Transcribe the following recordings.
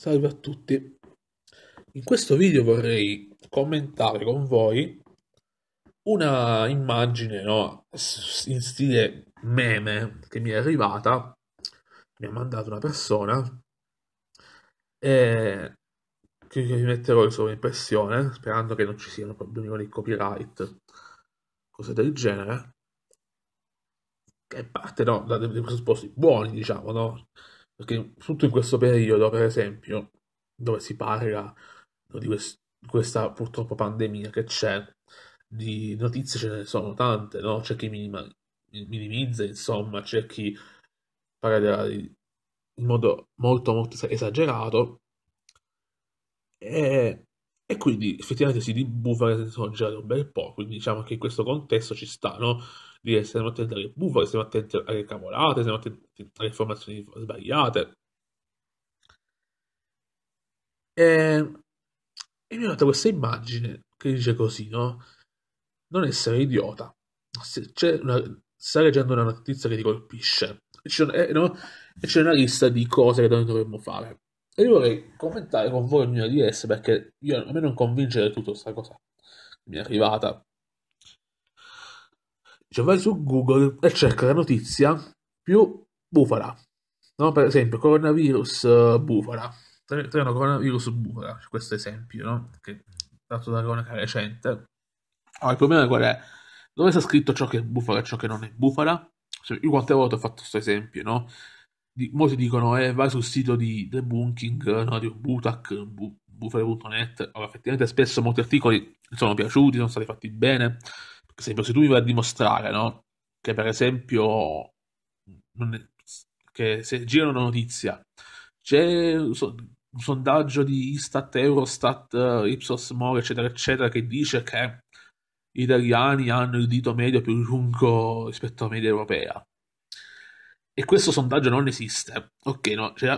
Salve a tutti, in questo video vorrei commentare con voi una immagine no, in stile meme che mi è arrivata, mi ha mandato una persona e che vi metterò in sovraimpressione sperando che non ci siano problemi con il copyright, cose del genere, che parte no, dei presupposti buoni diciamo, no? Perché tutto in questo periodo, per esempio, dove si parla di quest- questa purtroppo pandemia che c'è, di notizie ce ne sono tante, no? C'è chi minima- minimizza, insomma, c'è chi parla in modo molto, molto esagerato. E, eh, e quindi effettivamente si dibuffa che ne sono girate un bel po', quindi diciamo che in questo contesto ci sta, no? di essere molto attenti alle bufale, siamo attenti alle cavolate, siamo attenti alle informazioni sbagliate. Ehm, e, mi è nata questa immagine che dice così, no? Non essere idiota. Se c'è una, sta leggendo una notizia che ti colpisce e c'è, eh, no? e c'è una lista di cose che noi dovremmo fare. E io vorrei commentare con voi ognuna di esse perché io, a me non convince del tutto questa cosa mi è arrivata. Cioè vai su Google e cerca la notizia più bufala. No? Per esempio, coronavirus eh, bufala. Treno coronavirus bufala, cioè, questo esempio, no? Che dato da cronaca recente. Allora, ah, il problema qual è? Dove sta scritto ciò che è bufala e ciò che non è bufala? Cioè, io quante volte ho fatto questo esempio, no? Di, molti dicono, eh, vai sul sito di debunking, no? Di Butac, bu, bufale.net. Allora, effettivamente spesso molti articoli sono piaciuti, sono stati fatti bene, esempio, se tu mi vai a dimostrare, no? Che per esempio, è, che se gira una notizia, c'è un, so, un sondaggio di Istat, Eurostat, eh, Ipsos, More, eccetera, eccetera, che dice che gli italiani hanno il dito medio più lungo rispetto alla media europea. E questo sondaggio non esiste. Ok, no, cioè,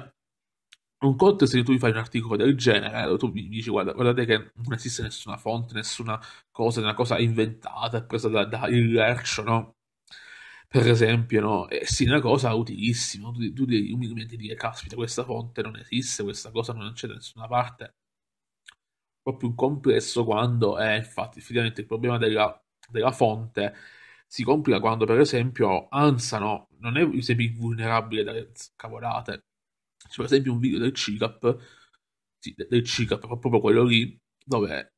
un conto è se tu fai un articolo del genere eh, dove tu mi dici guarda, guardate che non esiste nessuna fonte, nessuna cosa, è una cosa inventata, presa da, da il lercio, no? Per esempio, no? E eh, sì, una cosa utilissima, tu, tu devi umilmente dire caspita questa fonte non esiste, questa cosa non c'è da nessuna parte. Proprio Un complesso quando è eh, infatti effettivamente il problema della, della fonte si complica quando per esempio ansano, non è un sempre invulnerabile dalle cavolate c'è cioè, per esempio un video del CICAP, sì, del CICAP, proprio quello lì, dove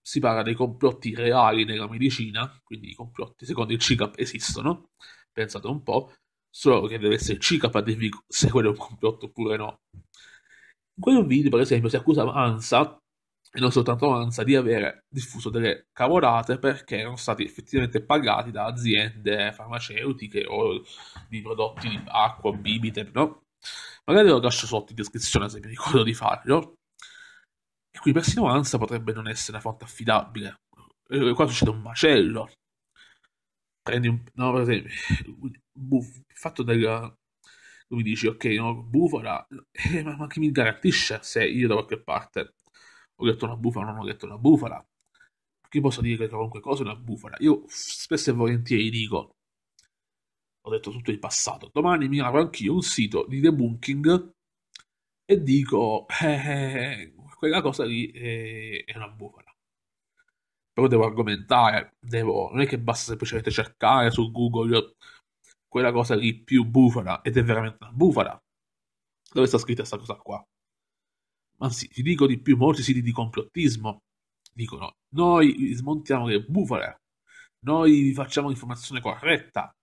si parla dei complotti reali nella medicina, quindi i complotti secondo il CICAP esistono, pensate un po', solo che deve essere il CICAP a dirvi se quello è un complotto oppure no. In quel video, per esempio, si accusava ANSA, e non soltanto ANSA, di aver diffuso delle cavolate perché erano stati effettivamente pagati da aziende farmaceutiche o di prodotti di acqua, bibite, no? Magari lo lascio sotto in descrizione se mi ricordo di farlo. E qui persino ANSA potrebbe non essere una fonte affidabile. E eh, qua succede un macello. Prendi un... No, per esempio, il fatto del... Tu mi dici, ok, no, bufala, eh, ma, ma chi mi garantisce se io da qualche parte ho detto una bufala o non ho detto una bufala? Chi posso dire che qualunque cosa è una bufala? Io spesso e volentieri dico, ho detto tutto il passato. Domani mi apro anch'io un sito di debunking e dico, eh, eh quella cosa lì è, eh, è una bufala. Però devo argomentare, devo, non è che basta semplicemente cercare su Google quella cosa lì più bufala ed è veramente una bufala. Dove sta scritta questa cosa qua? Anzi, ti dico di più, molti siti di complottismo dicono noi smontiamo le bufale noi vi facciamo l'informazione corretta,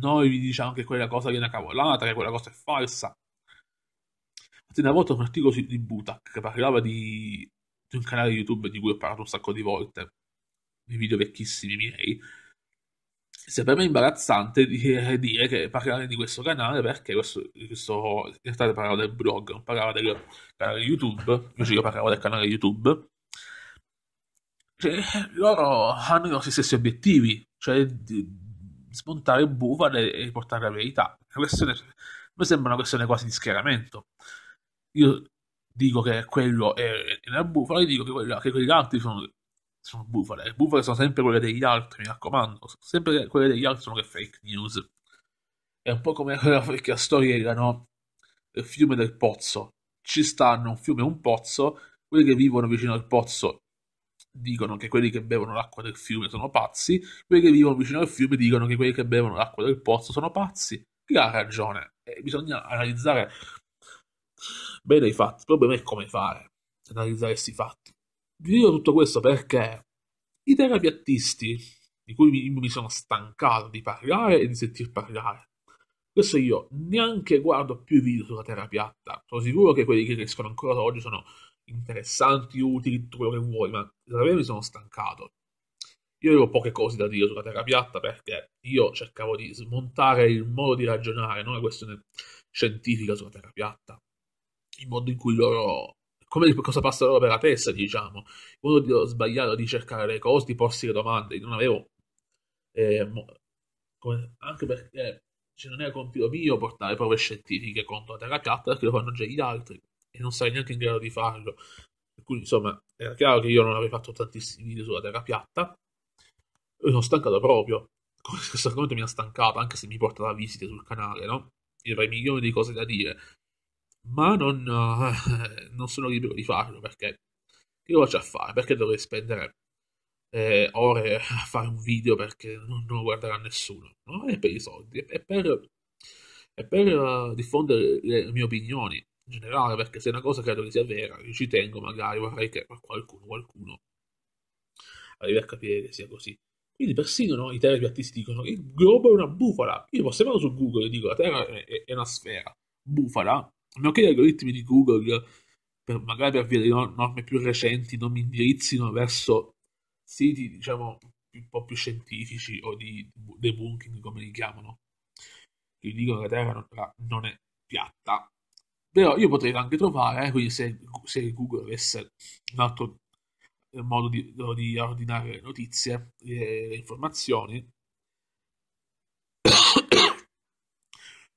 noi vi diciamo che quella cosa viene cavolata, che quella cosa è falsa. Infatti, una volta un articolo di Butak che parlava di, di un canale YouTube di cui ho parlato un sacco di volte, nei video vecchissimi miei, se per me è imbarazzante dire, eh, dire, che parlare di questo canale perché questo, questo in realtà parlavo del blog, non parlavo del canale YouTube, invece io parlavo del canale YouTube cioè, loro hanno i nostri stessi obiettivi, cioè di smontare Buvan e, portare la verità. Questione, mi sembra una questione quasi di schieramento. Io dico che quello è, è una bufala, io dico che, quella, che quegli altri sono, sono bufale. Le bufale sono sempre quelle degli altri, mi raccomando. Sempre quelle degli altri sono le fake news. È un po' come quella vecchia storiella, no? Il fiume del pozzo. Ci stanno un fiume e un pozzo, quelli che vivono vicino al pozzo dicono che quelli che bevono l'acqua del fiume sono pazzi, quelli che vivono vicino al fiume dicono che quelli che bevono l'acqua del pozzo sono pazzi. Chi ha ragione? Eh, bisogna analizzare bene i fatti. Il problema è come fare, analizzare questi fatti. Vi dico tutto questo perché i terapiattisti, di cui mi, mi sono stancato di parlare e di sentir parlare, Adesso io neanche guardo più video sulla terra Sono sicuro che quelli che crescono ancora oggi sono interessanti, utili, tutto quello che vuoi, ma davvero mi sono stancato. Io avevo poche cose da dire sulla terra piatta perché io cercavo di smontare il modo di ragionare, non la questione scientifica sulla terra piatta, il modo in cui loro come cosa passa loro per la testa, diciamo, il modo di sbagliare, di cercare le cose, di porsi le domande, non avevo eh, mo, come, anche perché cioè, non era compito mio portare prove scientifiche contro la terra piatta perché lo fanno già gli altri e non sarei neanche in grado di farlo. Per cui, insomma, era chiaro che io non avrei fatto tantissimi video sulla terra piatta. E sono stancato proprio. Questo argomento mi ha stancato, anche se mi porta da visite sul canale, no? Io avrei milioni di cose da dire. Ma non, uh, non sono libero di farlo perché che cosa c'è a fare? Perché dovrei spendere eh, ore a fare un video perché non, non lo guarderà nessuno? No? È per i soldi, è per, è per uh, diffondere le mie opinioni generale, perché se è una cosa credo che sia vera, io ci tengo magari, vorrei che qualcuno, qualcuno arrivi a capire che sia così. Quindi persino no, i terapiatisti dicono che il globo è una bufala. Io posso andare su Google e dico la Terra è, è, è una sfera. Bufala. A meno che gli algoritmi di Google, per, magari per via di norme più recenti, non mi indirizzino verso siti, diciamo, un po' più scientifici o di debunking, come li chiamano, che dicono che la Terra non è piatta però io potrei anche trovare, eh, quindi se, se, Google avesse un altro eh, modo di, di ordinare le notizie, le, eh, le informazioni,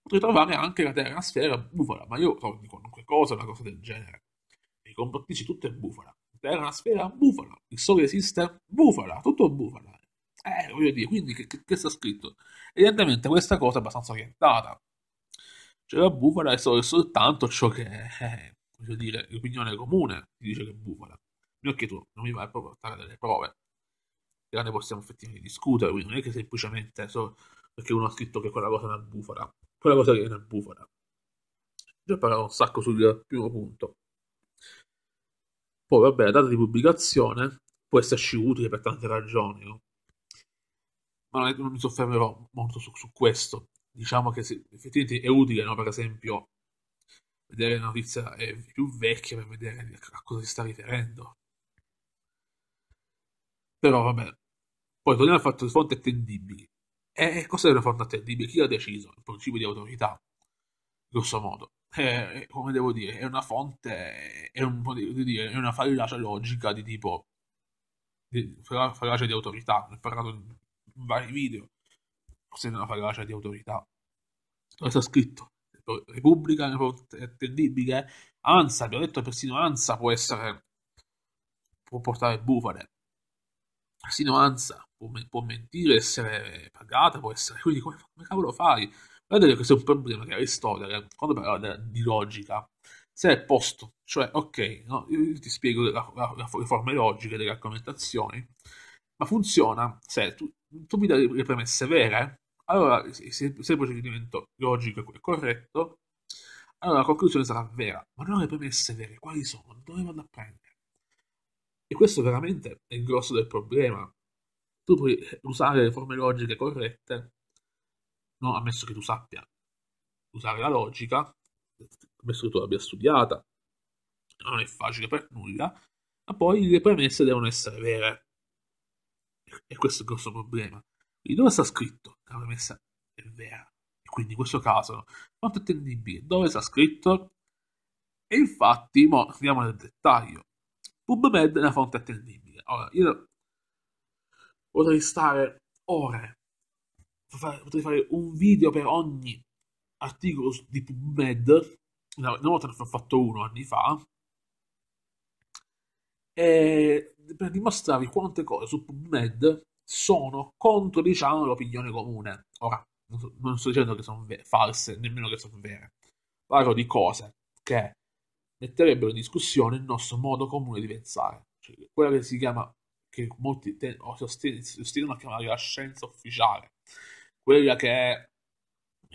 potrei trovare anche la terra sfera bufala, ma io trovo di qualunque cosa, una cosa del genere. I complottici tutto è bufala. Terra sfera bufala, il sole esiste bufala, tutto bufala. Eh, voglio dire, quindi che, che, che sta scritto? Evidentemente questa cosa è abbastanza orientata cioè la bufala è soltanto ciò che è, eh, voglio dire, l'opinione comune ti dice che è bufala. Non è che tu non mi vai proprio a portare delle prove. Che ne possiamo effettivamente discutere, quindi non è che semplicemente so perché uno ha scritto che quella cosa è una bufala. Quella cosa è una bufala. Già parlato un sacco sul primo punto. Poi, vabbè, la data di pubblicazione può esserci utile per tante ragioni, no? ma non, mi soffermerò molto su, su questo diciamo che se, effettivamente è utile, no? per esempio, vedere la notizia eh, più vecchia per vedere a cosa si sta riferendo. Però vabbè, poi torniamo al fatto che fonti attendibili. E eh, eh, cosa cos'è una fonte attendibile? Chi l'ha deciso? Il principio di autorità, grosso modo. È, come devo dire, è una fonte, è, un, dire, è una fallacia logica di tipo di, fallacia di autorità, ne ho parlato in vari video se non una fagacia di autorità. Cosa scritto? Repubblica attendibile? Ansa, abbiamo detto persino Ansa può essere può portare bufale. Persino Ansa può, può mentire, essere pagata, può essere... Quindi come, come cavolo fai? Guardate che questo è un problema che Aristotele, quando parla di logica, se è posto, cioè ok, no? io ti spiego la, la, la, le forme logiche, delle argomentazioni, ma funziona se tu, tu mi dai le premesse vere, allora, se, il procedimento logico è corretto, allora la conclusione sarà vera. Ma non le premesse vere, quali sono? Dove vanno a prendere? E questo veramente è il grosso del problema. Tu puoi usare le forme logiche corrette, no, ammesso che tu sappia usare la logica, ammesso che tu l'abbia studiata, non è facile per nulla, ma poi le premesse devono essere vere. E questo è il grosso problema. Lì dove sta scritto che la premessa è vera, e quindi in questo caso quanto è tendibile, dove sta scritto? E infatti, mo, andiamo nel dettaglio. PubMed è una fonte attendibile. Ora, io potrei stare ore, potrei fare un video per ogni articolo di PubMed, una volta ne ho fatto uno anni fa, per dimostrarvi quante cose su PubMed sono contro, diciamo, l'opinione comune. Ora, non, so, non sto dicendo che sono ver- false, nemmeno che sono vere. Parlo di cose che metterebbero in discussione il nostro modo comune di pensare. Cioè, quella che si chiama, che molti ten- sosten- sostengono a chiamare la scienza ufficiale. Quella che è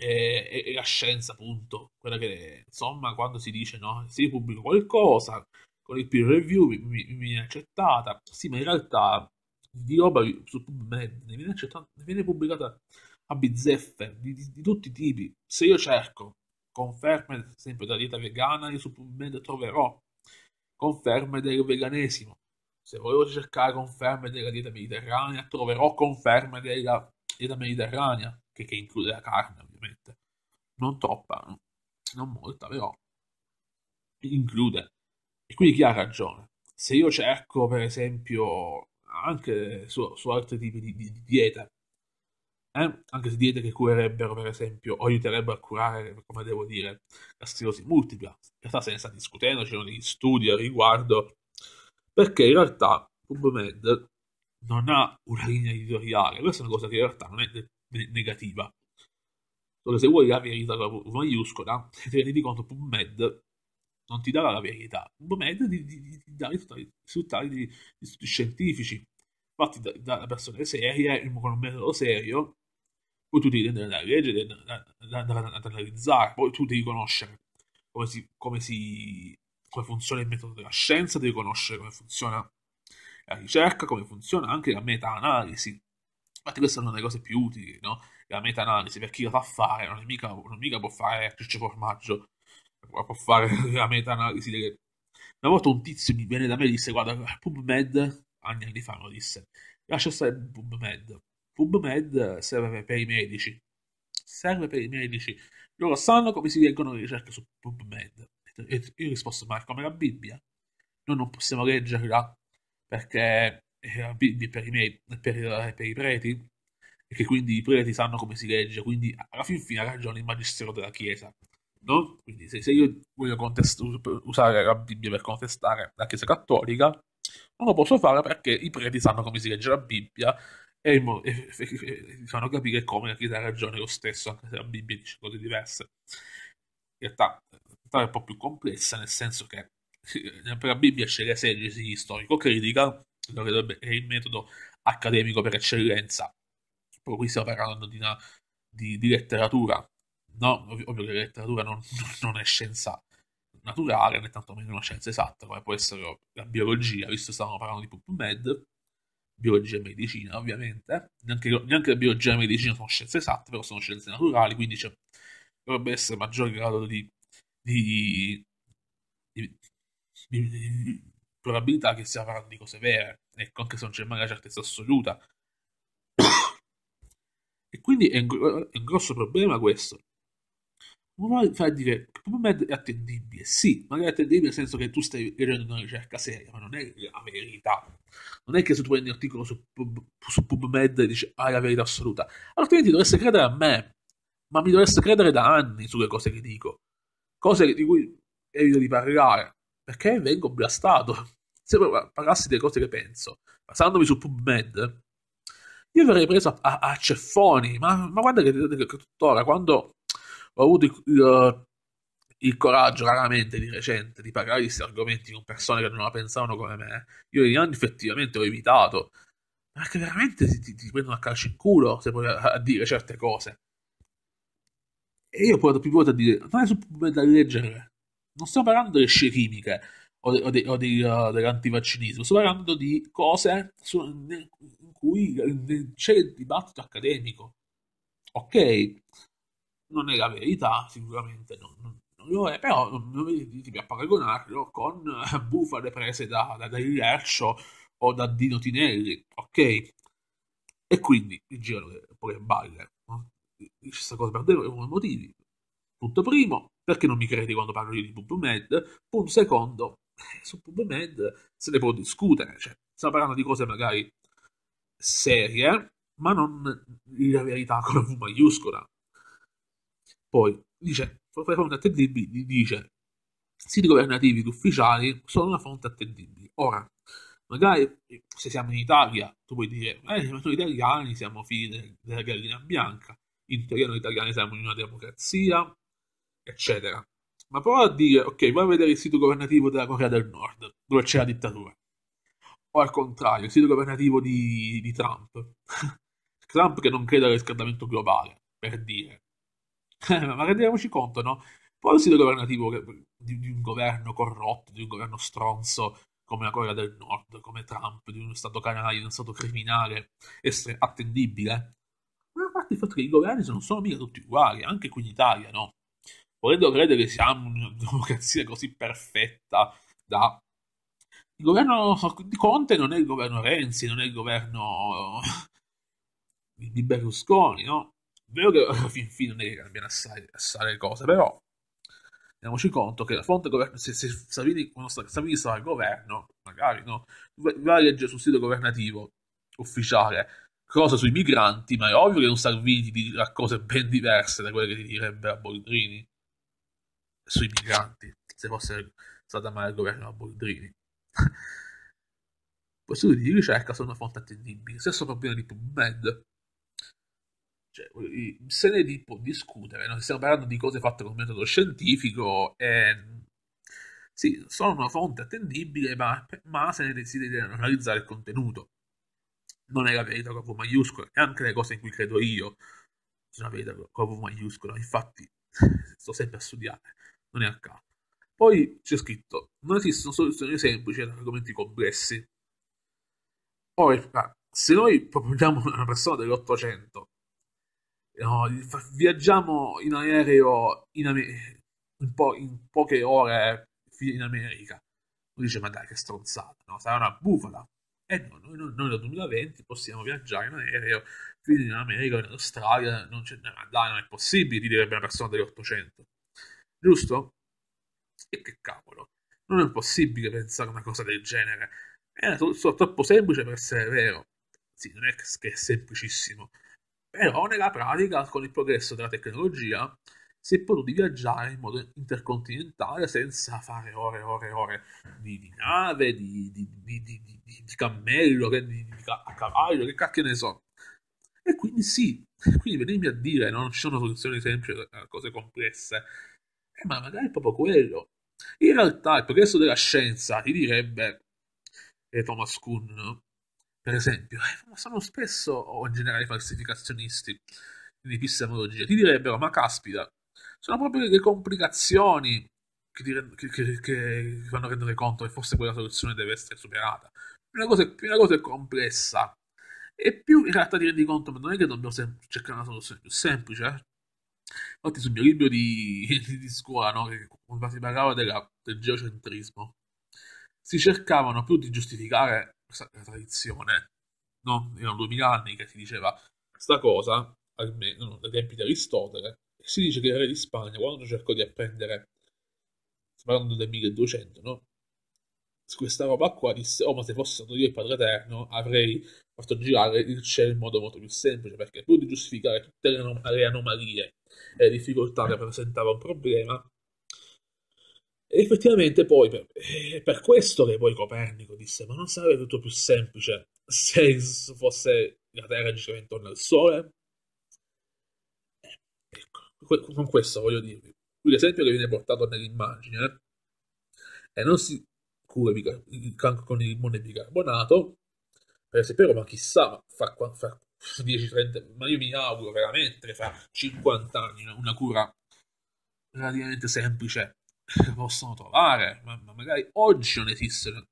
e, la scienza, appunto, quella che insomma, quando si dice no, si pubblica qualcosa con il peer review mi, mi, mi viene accettata, sì, ma in realtà di roba su PubMed, ne viene, ne viene pubblicata a bizzeffe di, di, di, tutti i tipi. Se io cerco conferme, ad esempio, della dieta vegana, io su PubMed troverò conferme del veganesimo. Se volevo cercare conferme della dieta mediterranea, troverò conferme della dieta mediterranea, che, che include la carne, ovviamente. Non troppa, non molta, però include. E quindi chi ha ragione? Se io cerco, per esempio, anche su, su altri tipi di, di, di dieta, eh? anche se diete che curerebbero, per esempio, o aiuterebbero a curare, come devo dire, la sclerosi multipla. In realtà se ne sta discutendo, ci sono degli studi al riguardo, perché in realtà PubMed non ha una linea editoriale, questa è una cosa che in realtà non è ne- negativa. Solo che se vuoi la verità con la V maiuscola, ti rendi conto PubMed non ti darà la verità. Bomed ti, ti, ti, ti dava i risultati di, di studi scientifici Infatti, da, da persone serie, con un metodo serio, poi tu devi prendere da leggere, da, da, analizzare, poi tu devi conoscere come, si, come, si, come funziona il metodo della scienza, devi conoscere come funziona la ricerca, come funziona anche la meta-analisi. Infatti questa è una delle cose più utili, no? La meta-analisi, per chi la fa fare, non, è mica, non mica può fare ciccio formaggio può fare la meta-analisi. Delle... Una volta un tizio mi viene da me e disse, guarda, PubMed, anni, anni fa me lo disse, lascia stare PubMed. PubMed serve per i medici. Serve per i medici. Loro sanno come si leggono le ricerche su PubMed. E io ho risposto, ma è come la Bibbia? Noi non possiamo leggerla perché è la Bibbia per i, me- per, per i preti e che quindi i preti sanno come si legge, quindi alla fin fine ha ragione il magistero della Chiesa. No? Quindi se, se io voglio contest- usare la Bibbia per contestare la Chiesa Cattolica, non lo posso fare perché i preti sanno come si legge la Bibbia e, e, e, e fanno capire come la Chiesa ha ragione lo stesso, anche se la Bibbia dice cose diverse. In realtà, in realtà è un po' più complessa, nel senso che eh, per la Bibbia c'è di storico-critica, che è il metodo accademico per eccellenza, proprio qui stiamo parlando di, una, di, di letteratura No, ovvio che la letteratura non, non è scienza naturale, né tantomeno una scienza esatta, come può essere la biologia, visto che stavamo parlando di PubMed, biologia e medicina, ovviamente. Neanche, neanche la biologia e la medicina sono scienze esatte, però sono scienze naturali, quindi dovrebbe essere maggior grado di, di, di, di probabilità che stiamo parlando di cose vere, ecco, anche se non c'è mai la certezza assoluta. e quindi è un, è un grosso problema questo come cioè, fa a dire che PubMed è attendibile? Sì, magari è attendibile nel senso che tu stai vedendo una ricerca seria, ma non è la verità. Non è che se tu prendi un articolo su, su PubMed e dici ah, la verità assoluta. Altrimenti dovresti credere a me, ma mi dovresti credere da anni sulle cose che dico, cose di cui evito di parlare, perché vengo blastato. Se parlassi delle cose che penso, basandomi su PubMed, io avrei preso a, a, a ceffoni, ma, ma guarda che, che tuttora quando ho avuto il, eh, il coraggio raramente di recente di parlare di questi argomenti con persone che non la pensavano come me, io negli anni effettivamente ho evitato, ma che veramente ti, ti, prendono a calcio in culo se puoi a, a dire certe cose. E io ho provato più volte a dire, non è supplime da leggere, non stiamo parlando delle scie chimiche o, o, de, o de, uh, eh, dell'antivaccinismo, sto parlando di cose su, in cui c'è il dibattito accademico. Ok, non è la verità, sicuramente non, non, non lo è, però non, non venite a paragonarlo con eh, bufale prese da, da Dai Lercio o da Dino Tinelli, ok? E quindi il giro poi balle, questa cosa per due motivi. Punto primo, perché non mi credi quando parlo di PubMed? Punto secondo, eh, su PubMed se ne può discutere, cioè, stiamo parlando di cose magari serie, ma non eh, la verità con la V maiuscola. Poi dice, fai fonti attendibili, dice, siti governativi ufficiali sono una fonte attendibile. Ora, magari se siamo in Italia, tu puoi dire, eh, ma noi italiani siamo figli della gallina bianca, in teoria noi italiani siamo in una democrazia, eccetera. Ma prova a dire, ok, vai a vedere il sito governativo della Corea del Nord, dove c'è la dittatura. O al contrario, il sito governativo di, di Trump. Trump che non crede al riscaldamento globale, per dire. ma rendiamoci conto, no? sito governativo di, di un governo corrotto, di un governo stronzo, come la Corea del Nord, come Trump, di uno Stato canaio, di uno Stato criminale, essere attendibile? Ma a parte il fatto che i governi non sono mica tutti uguali, anche qui in Italia, no? Volendo credere che siamo una democrazia così perfetta da... Il governo di Conte non è il governo Renzi, non è il governo di Berlusconi, no? vero che alla fin fine non è che cambiano assai, assai le cose, però teniamoci conto che la fonte governo, se, se Savini, quando Savini sarà al governo, magari no, Vai a leggere sul sito governativo ufficiale cosa sui migranti, ma è ovvio che non Salvini ti dirà cose ben diverse da quelle che ti direbbe a Boldrini sui migranti, se fosse stata male al governo a Boldrini. Questi studi di ricerca sono una fonte attendibile, stesso problema di PubMed, cioè, se ne può discutere, non stiamo parlando di cose fatte con metodo scientifico, e, sì, sono una fonte attendibile, ma, ma se ne si analizzare il contenuto. Non è la verità con V maiuscola, e anche le cose in cui credo io sono una verità con V maiuscola, infatti sto sempre a studiare, non è a caso. Poi c'è scritto, non esistono soluzioni semplici ad argomenti complessi. Ora, ah, se noi proponiamo una persona dell'Ottocento No, viaggiamo in aereo in, Amer- in, po- in poche ore in America. Lui dice, ma dai, che stronzata, no? sarà una bufala. E eh, no, noi, noi, noi, dal 2020 possiamo viaggiare in aereo fino in America, in Australia, non c'è, ma dai, non è possibile, ti direbbe una persona dell'Ottocento. Giusto? E che cavolo, non è possibile pensare una cosa del genere. Era tutto troppo semplice per essere vero. Sì, non è che è semplicissimo, però nella pratica con il progresso della tecnologia si è potuti viaggiare in modo intercontinentale senza fare ore e ore e ore di, di nave, di, di, di cammello, a cavallo, che cacchio ne so. E quindi sì, quindi venimi a dire no? non ci sono soluzioni semplici a cose complesse, eh, ma magari è proprio quello. In realtà il progresso della scienza, ti direbbe eh, Thomas Kuhn, per esempio, eh, sono spesso o in generale falsificazionisti di epistemologia, ti direbbero, ma caspita, sono proprio le complicazioni che, rend- che, che, che fanno rendere conto che forse quella soluzione deve essere superata. Una cosa, è, una cosa è complessa e più in realtà ti rendi conto, ma non è che dobbiamo sem- cercare una soluzione più semplice. Eh. Infatti sul mio libro di, di, di scuola, no? che si parlava della, del geocentrismo, si cercavano più di giustificare questa tradizione, no? Erano 2000 anni che si diceva questa cosa, almeno dai tempi di Aristotele, e si dice che il re di Spagna, quando cercò di apprendere, parlando del 1200, no? Su questa roba qua disse, oh ma se fosse stato io il Padre Eterno avrei fatto girare il cielo in modo molto più semplice, perché pur di giustificare tutte le, anom- le anomalie e le difficoltà che eh. presentava un problema, effettivamente poi per, è eh, per questo che poi Copernico disse ma non sarebbe tutto più semplice se fosse la Terra girava intorno al Sole? Eh, ecco, con questo voglio dirvi, l'esempio che viene portato nell'immagine è eh, non si cura con il limone bicarbonato, per esempio, ma chissà, fra, fra 10, 30, ma io mi auguro veramente fra 50 anni una cura relativamente semplice possono trovare, ma, ma magari oggi non esiste una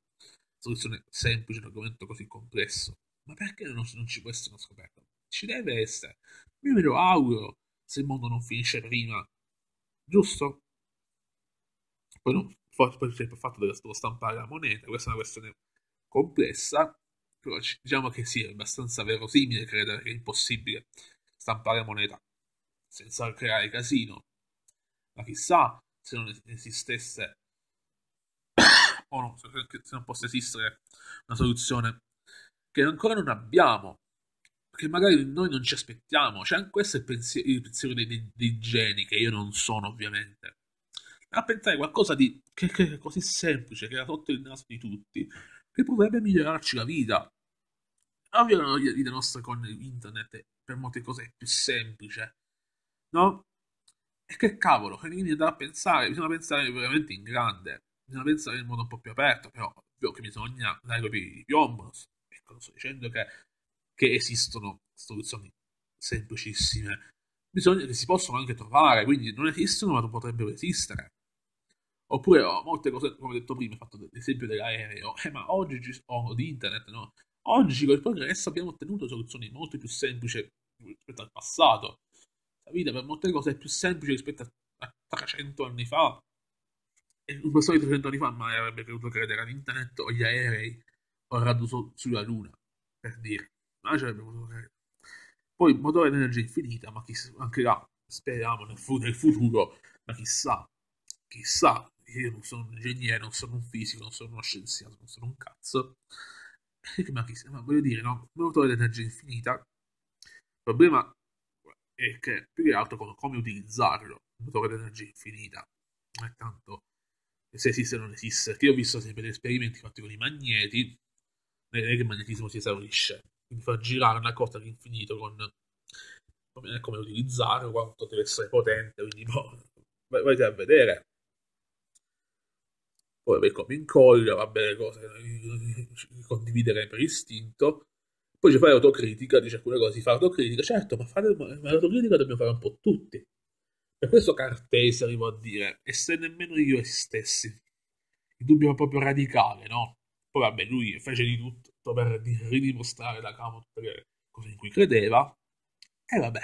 soluzione semplice a un argomento così complesso. Ma perché non, non ci può essere una scoperta? Ci deve essere. Io me lo auguro se il mondo non finisce prima, giusto? Poi, non, forse, poi c'è il fatto che stampare la moneta, questa è una questione complessa, però diciamo che sì, è abbastanza verosimile credere che è impossibile stampare moneta senza creare casino. Ma chissà, se non esistesse o non, se non possa esistere una soluzione che ancora non abbiamo che magari noi non ci aspettiamo. Cioè, questo è il pensiero, il pensiero dei, dei, geni, che io non sono ovviamente. A pensare a qualcosa di che, che è così semplice, che era sotto il naso di tutti, che potrebbe migliorarci la vita. ovviamente la vita nostra con internet per molte cose è più semplice, no? E che cavolo, che Canini da pensare, bisogna pensare veramente in grande, bisogna pensare in modo un po' più aperto, però ovvio che bisogna dare i piedi di piombo. Ecco, non sto dicendo che, che esistono soluzioni semplicissime, bisogna, che si possono anche trovare, quindi non esistono ma potrebbero esistere. Oppure oh, molte cose, come ho detto prima, ho fatto l'esempio dell'aereo, eh, ma oggi ci sono oh, di internet, no? Oggi col progresso abbiamo ottenuto soluzioni molto più semplici rispetto al passato la vita per molte cose è più semplice rispetto a 300 anni fa. E non persona di 300 anni fa mai avrebbe creduto credere all'internet o agli aerei o al raduso sulla luna, per dire. Ma ci avrebbe potuto credere. Poi motore ad energia infinita, ma chiss- anche là speriamo nel, fu- nel futuro, ma chissà, chissà, io non sono un ingegnere, non sono un fisico, non sono uno scienziato, non sono un cazzo. Ma, chissà, ma voglio dire, no? Motore ad energia infinita, il problema e che più che altro come utilizzarlo, motore di energia infinita, non è tanto se esiste o non esiste, che io ho visto sempre degli esperimenti fatti con i magneti, non è che il magnetismo si esaurisce, quindi fa girare una cosa all'infinito con come, come utilizzarlo, quanto deve essere potente, quindi boh, vai, a vedere. Poi per come incoglio vabbè, le cose eh, eh, eh, condividere per istinto, poi ci fai autocritica, dice alcune cose, si fa autocritica, certo, ma, fate, ma l'autocritica dobbiamo fare un po' tutti. Per questo Cartesi arrivò a dire, e se nemmeno io e stessi, il dubbio proprio radicale, no? Poi vabbè, lui fece di tutto per ridimostrare da capo tutte le cose in cui credeva, e vabbè.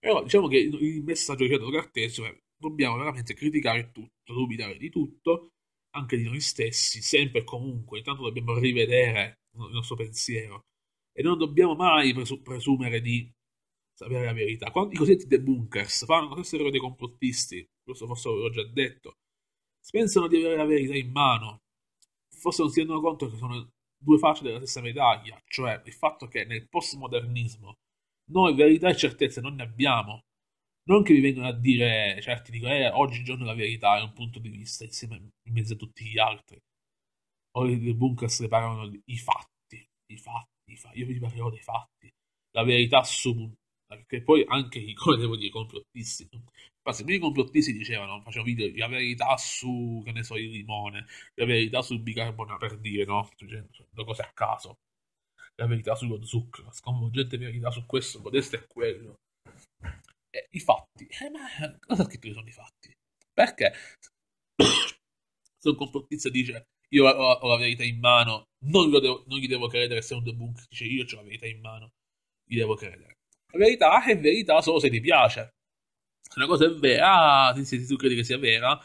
Però diciamo che il messaggio che ha dato Cartesio è dobbiamo veramente criticare tutto, dubitare di tutto, anche di noi stessi, sempre e comunque, intanto dobbiamo rivedere il nostro pensiero, e non dobbiamo mai presu- presumere di sapere la verità. Quando i cosiddetti debunkers fanno questo errore dei complottisti, questo forse l'ho già detto, pensano di avere la verità in mano, forse non si rendono conto che sono due facce della stessa medaglia, cioè il fatto che nel postmodernismo noi verità e certezze non ne abbiamo. Non che vi vengano a dire, certi dicono, eh, oggigiorno la verità è un punto di vista insieme in mezzo a tutti gli altri. O i bunkers che i fatti, i fatti io vi parlerò dei fatti, la verità su perché poi anche i, come devo dire, complottisti, infatti i miei complottisti dicevano, facevano video, la verità su, che ne so, il limone, la verità sul bicarbonato, per dire, no, cioè, cioè cose a caso, la verità sullo zucchero, sconvolgente verità su questo, modesto e quello. E, eh, I fatti, eh, ma cosa ha scritto che sono i fatti? Perché se un complottista dice io ho, ho la verità in mano, non, devo, non, gli devo credere se è un debunk dice io ho la verità in mano, gli devo credere. La verità è verità solo se ti piace. Se una cosa è vera, se, se tu credi che sia vera,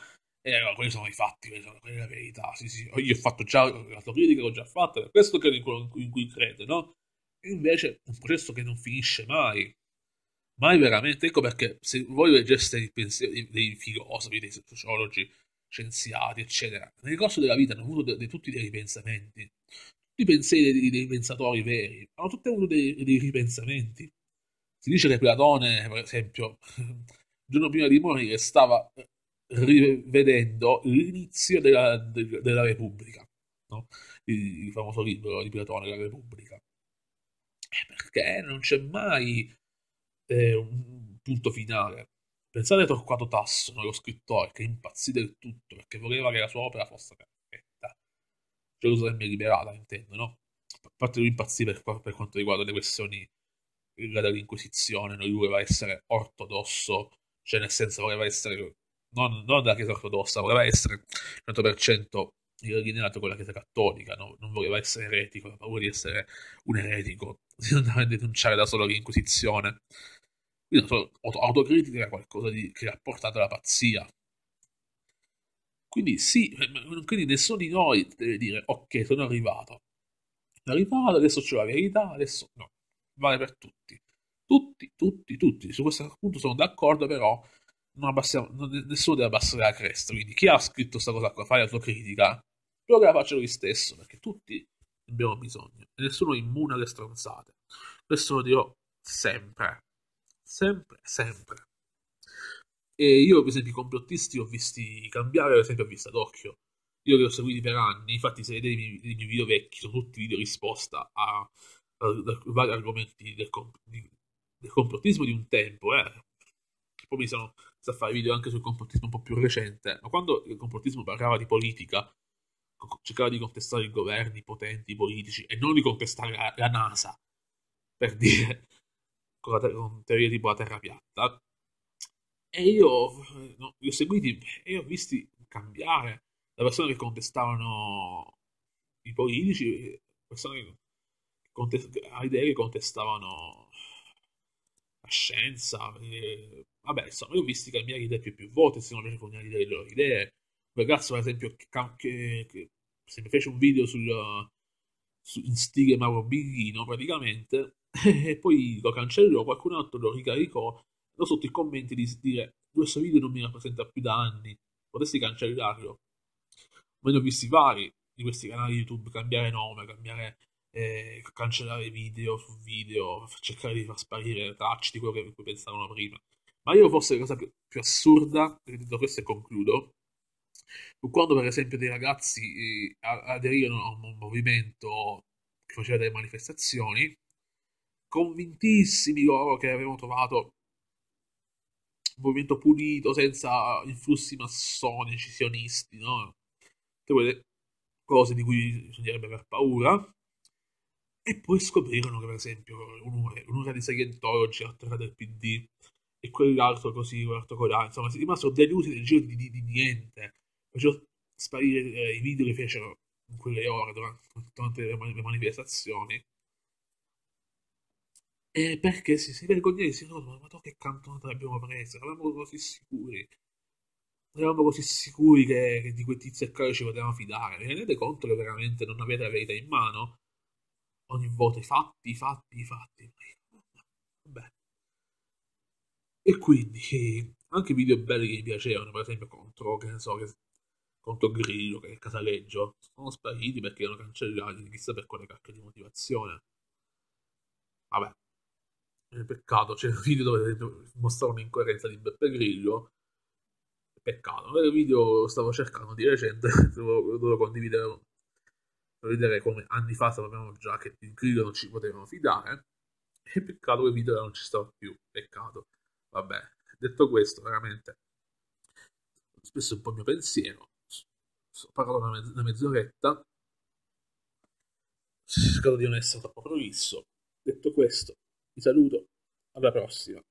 eh, allora, quelli sono i fatti, quelli sono, quella è la verità. Sì, sì, io ho fatto già la tua critica, l'ho già fatta, per questo credo in quello in cui crede, no? E invece un processo che non finisce mai. Mai veramente, ecco perché se voi leggeste i pensieri dei filosofi, dei sociologi, scienziati, eccetera, nel corso della vita hanno avuto de, de tutti dei ripensamenti. Tutti i pensieri dei, dei, pensatori veri hanno tutti avuto dei, dei ripensamenti. Si dice che Platone, per esempio, il giorno prima di morire stava eh, rivedendo l'inizio della, de, della Repubblica, no? il, il, famoso libro di Platone, La Repubblica. Eh, perché non c'è mai eh, un punto finale. Pensate a Torquato Tasso, lo scrittore, oh, che impazzì del tutto perché voleva che la sua opera fosse perfetta. Gerusalemme cioè, liberata, intendo, no? A parte lui impazzì per, per quanto riguarda le questioni legate all'Inquisizione, lui voleva essere ortodosso, cioè nel senso voleva essere non, non la Chiesa ortodossa, voleva essere 100% allineato certo con la Chiesa cattolica, no? non voleva essere eretico, aveva paura di essere un eretico, di andare a denunciare da solo l'Inquisizione, quindi autocritica è qualcosa di, che ha portato alla pazzia. Quindi sì, eh, quindi nessuno di noi deve dire ok, sono arrivato. Sono arrivato, adesso c'è la verità, adesso no. Vale per tutti. Tutti, tutti, tutti. Su questo punto sono d'accordo, però abbassiamo, nessuno deve abbassare la cresta. Quindi chi ha scritto questa cosa qua, fai autocritica, però che la faccia lui stesso, perché tutti abbiamo bisogno. E nessuno è immune alle stronzate. Questo lo dirò sempre sempre, sempre. E io, per esempio, i complottisti ho visti cambiare, per esempio, ho visto d'occhio. Io li ho seguiti per anni, infatti, se vedete i, i miei, video vecchi, sono tutti video risposta a, a, a vari argomenti del, comp- di, del, complottismo di un tempo, eh. Poi mi sono a fare video anche sul complottismo un po' più recente, ma quando il complottismo parlava di politica, cercava di contestare i governi, potenti, politici, e non di contestare la, la NASA, per dire con, te- con teorie tipo la terra piatta. E io no, li ho seguiti e ho visti cambiare da persone che contestavano i politici, persone che contest- idee che contestavano la scienza. E, vabbè, insomma, io ho visti cambiare idee più e più volte, si sono con le loro idee. Un ragazzo, per esempio, che, che, che se mi fece un video sul, su, in stile Mauro Biglino, praticamente e poi lo cancellò, qualcun altro lo ricaricò, lo sotto i commenti di dire questo video non mi rappresenta più da anni, potresti cancellarlo. Ma ne ho visti vari di questi canali YouTube cambiare nome, cambiare, eh, cancellare video su video, cercare di far sparire tracce di quello che, che pensavano prima. Ma io forse la cosa più, più assurda, detto questo e concludo, fu quando per esempio dei ragazzi eh, aderirono a un movimento che faceva delle manifestazioni convintissimi loro che avevano trovato un movimento pulito senza influssi massonici, sionisti, no? Tutte quelle cose di cui bisognerebbe aver paura. E poi scoprirono che, per esempio, un'ora, un'ora di Scientology a terra del PD e quell'altro così, quell'altro colà, insomma, si rimasero delusi nel giro di, di, di niente. Faccio sparire eh, i video che fecero in quelle ore durante, durante le, le manifestazioni eh, perché si, si vergogna e si nota, ma che cantonata abbiamo preso? eravamo così sicuri. Eravamo così sicuri che, che di quei tizi e caso ci potevamo fidare. Vi rendete conto che veramente non avete la verità in mano? Ogni volta i fatti, i fatti, i fatti. Vabbè. E quindi anche video belli che mi piacevano, per esempio contro, che ne so, che, contro Grillo, che è il Casaleggio, sono spariti perché erano cancellati, chissà per quale cacchio di motivazione. Vabbè, peccato, c'è cioè, un video dove mostrava un'incoerenza di Beppe Grillo, peccato, un video stavo cercando di recente, dove lo condividevo per vedere come anni fa sapevamo già che di Grillo non ci potevano fidare, e peccato che il video non ci stava più, peccato, vabbè, detto questo, veramente, spesso è un po' il mio pensiero, sto parlando una, mezz- una mezz'oretta, cercato di non essere troppo provisso, detto questo, vi saluto, alla prossima!